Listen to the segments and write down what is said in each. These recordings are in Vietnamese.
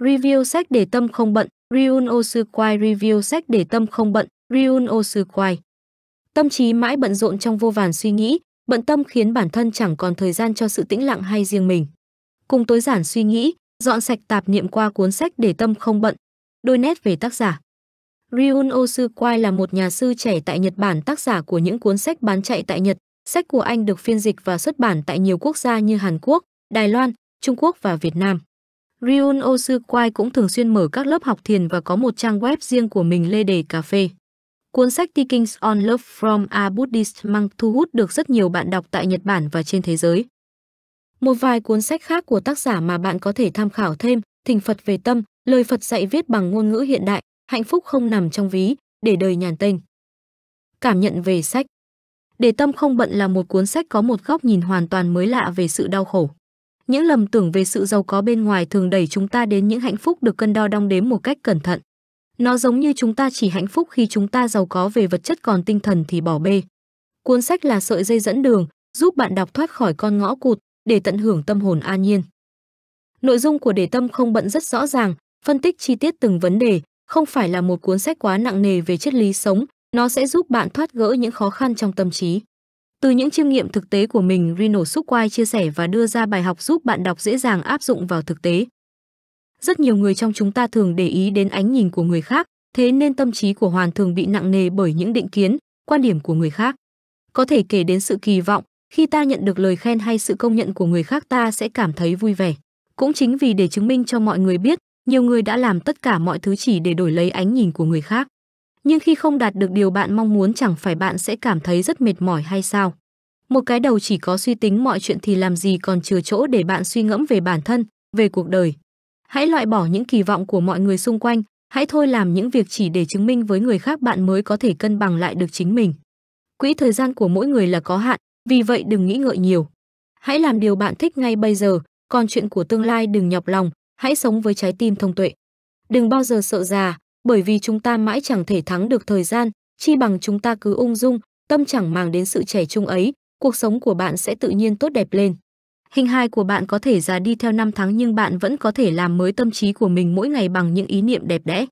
Review sách để tâm không bận, Ryun Osukwai Review sách để tâm không bận, Ryun Osukwai. Tâm trí mãi bận rộn trong vô vàn suy nghĩ, bận tâm khiến bản thân chẳng còn thời gian cho sự tĩnh lặng hay riêng mình. Cùng tối giản suy nghĩ, dọn sạch tạp niệm qua cuốn sách để tâm không bận. Đôi nét về tác giả. Ryun Osukwai là một nhà sư trẻ tại Nhật Bản tác giả của những cuốn sách bán chạy tại Nhật. Sách của anh được phiên dịch và xuất bản tại nhiều quốc gia như Hàn Quốc, Đài Loan, Trung Quốc và Việt Nam. Ryun Oh cũng thường xuyên mở các lớp học thiền và có một trang web riêng của mình lê đề cà phê. Cuốn sách Teachings on Love from a Buddhist Monk thu hút được rất nhiều bạn đọc tại Nhật Bản và trên thế giới. Một vài cuốn sách khác của tác giả mà bạn có thể tham khảo thêm, Thỉnh Phật về tâm, lời Phật dạy viết bằng ngôn ngữ hiện đại, hạnh phúc không nằm trong ví, để đời nhàn tênh. Cảm nhận về sách Để tâm không bận là một cuốn sách có một góc nhìn hoàn toàn mới lạ về sự đau khổ. Những lầm tưởng về sự giàu có bên ngoài thường đẩy chúng ta đến những hạnh phúc được cân đo đong đếm một cách cẩn thận. Nó giống như chúng ta chỉ hạnh phúc khi chúng ta giàu có về vật chất còn tinh thần thì bỏ bê. Cuốn sách là sợi dây dẫn đường, giúp bạn đọc thoát khỏi con ngõ cụt để tận hưởng tâm hồn an nhiên. Nội dung của Để Tâm Không Bận rất rõ ràng, phân tích chi tiết từng vấn đề, không phải là một cuốn sách quá nặng nề về triết lý sống, nó sẽ giúp bạn thoát gỡ những khó khăn trong tâm trí. Từ những chiêm nghiệm thực tế của mình, Rino Sukwai chia sẻ và đưa ra bài học giúp bạn đọc dễ dàng áp dụng vào thực tế. Rất nhiều người trong chúng ta thường để ý đến ánh nhìn của người khác, thế nên tâm trí của Hoàn thường bị nặng nề bởi những định kiến, quan điểm của người khác. Có thể kể đến sự kỳ vọng, khi ta nhận được lời khen hay sự công nhận của người khác ta sẽ cảm thấy vui vẻ. Cũng chính vì để chứng minh cho mọi người biết, nhiều người đã làm tất cả mọi thứ chỉ để đổi lấy ánh nhìn của người khác nhưng khi không đạt được điều bạn mong muốn chẳng phải bạn sẽ cảm thấy rất mệt mỏi hay sao? Một cái đầu chỉ có suy tính mọi chuyện thì làm gì còn chừa chỗ để bạn suy ngẫm về bản thân, về cuộc đời. Hãy loại bỏ những kỳ vọng của mọi người xung quanh, hãy thôi làm những việc chỉ để chứng minh với người khác bạn mới có thể cân bằng lại được chính mình. Quỹ thời gian của mỗi người là có hạn, vì vậy đừng nghĩ ngợi nhiều. Hãy làm điều bạn thích ngay bây giờ, còn chuyện của tương lai đừng nhọc lòng, hãy sống với trái tim thông tuệ. Đừng bao giờ sợ già, bởi vì chúng ta mãi chẳng thể thắng được thời gian, chi bằng chúng ta cứ ung dung, tâm chẳng màng đến sự trẻ trung ấy, cuộc sống của bạn sẽ tự nhiên tốt đẹp lên. Hình hài của bạn có thể già đi theo năm tháng nhưng bạn vẫn có thể làm mới tâm trí của mình mỗi ngày bằng những ý niệm đẹp đẽ.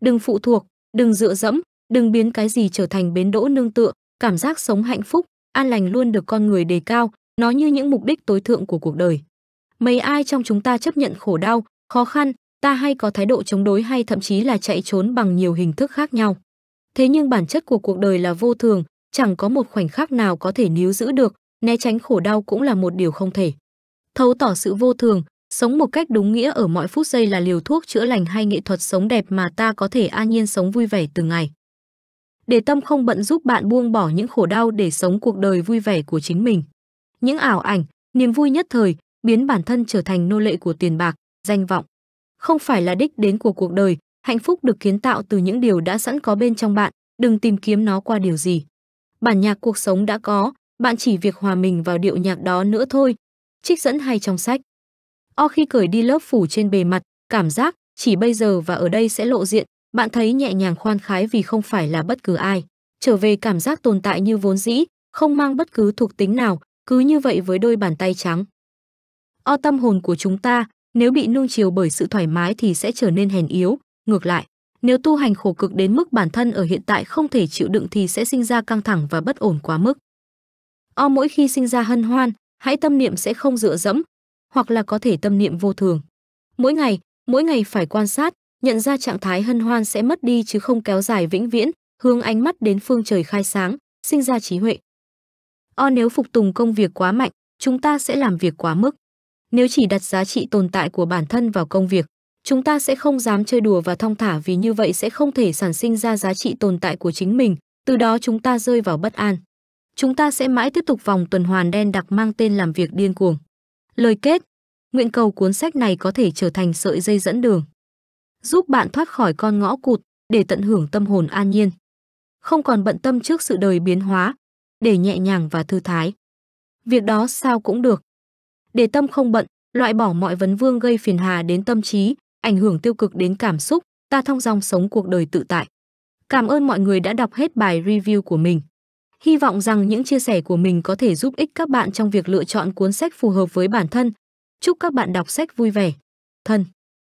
Đừng phụ thuộc, đừng dựa dẫm, đừng biến cái gì trở thành bến đỗ nương tựa, cảm giác sống hạnh phúc, an lành luôn được con người đề cao, nó như những mục đích tối thượng của cuộc đời. Mấy ai trong chúng ta chấp nhận khổ đau, khó khăn, ta hay có thái độ chống đối hay thậm chí là chạy trốn bằng nhiều hình thức khác nhau. Thế nhưng bản chất của cuộc đời là vô thường, chẳng có một khoảnh khắc nào có thể níu giữ được, né tránh khổ đau cũng là một điều không thể. Thấu tỏ sự vô thường, sống một cách đúng nghĩa ở mọi phút giây là liều thuốc chữa lành hay nghệ thuật sống đẹp mà ta có thể an nhiên sống vui vẻ từng ngày. Để tâm không bận giúp bạn buông bỏ những khổ đau để sống cuộc đời vui vẻ của chính mình. Những ảo ảnh, niềm vui nhất thời, biến bản thân trở thành nô lệ của tiền bạc, danh vọng không phải là đích đến của cuộc đời, hạnh phúc được kiến tạo từ những điều đã sẵn có bên trong bạn, đừng tìm kiếm nó qua điều gì. Bản nhạc cuộc sống đã có, bạn chỉ việc hòa mình vào điệu nhạc đó nữa thôi. Trích dẫn hay trong sách. O khi cởi đi lớp phủ trên bề mặt, cảm giác chỉ bây giờ và ở đây sẽ lộ diện, bạn thấy nhẹ nhàng khoan khái vì không phải là bất cứ ai. Trở về cảm giác tồn tại như vốn dĩ, không mang bất cứ thuộc tính nào, cứ như vậy với đôi bàn tay trắng. O tâm hồn của chúng ta, nếu bị nuông chiều bởi sự thoải mái thì sẽ trở nên hèn yếu, ngược lại, nếu tu hành khổ cực đến mức bản thân ở hiện tại không thể chịu đựng thì sẽ sinh ra căng thẳng và bất ổn quá mức. O mỗi khi sinh ra hân hoan, hãy tâm niệm sẽ không dựa dẫm, hoặc là có thể tâm niệm vô thường. Mỗi ngày, mỗi ngày phải quan sát, nhận ra trạng thái hân hoan sẽ mất đi chứ không kéo dài vĩnh viễn, hướng ánh mắt đến phương trời khai sáng, sinh ra trí huệ. O nếu phục tùng công việc quá mạnh, chúng ta sẽ làm việc quá mức. Nếu chỉ đặt giá trị tồn tại của bản thân vào công việc, chúng ta sẽ không dám chơi đùa và thong thả vì như vậy sẽ không thể sản sinh ra giá trị tồn tại của chính mình, từ đó chúng ta rơi vào bất an. Chúng ta sẽ mãi tiếp tục vòng tuần hoàn đen đặc mang tên làm việc điên cuồng. Lời kết, nguyện cầu cuốn sách này có thể trở thành sợi dây dẫn đường, giúp bạn thoát khỏi con ngõ cụt để tận hưởng tâm hồn an nhiên, không còn bận tâm trước sự đời biến hóa, để nhẹ nhàng và thư thái. Việc đó sao cũng được để tâm không bận, loại bỏ mọi vấn vương gây phiền hà đến tâm trí, ảnh hưởng tiêu cực đến cảm xúc, ta thong dong sống cuộc đời tự tại. Cảm ơn mọi người đã đọc hết bài review của mình. Hy vọng rằng những chia sẻ của mình có thể giúp ích các bạn trong việc lựa chọn cuốn sách phù hợp với bản thân. Chúc các bạn đọc sách vui vẻ. Thân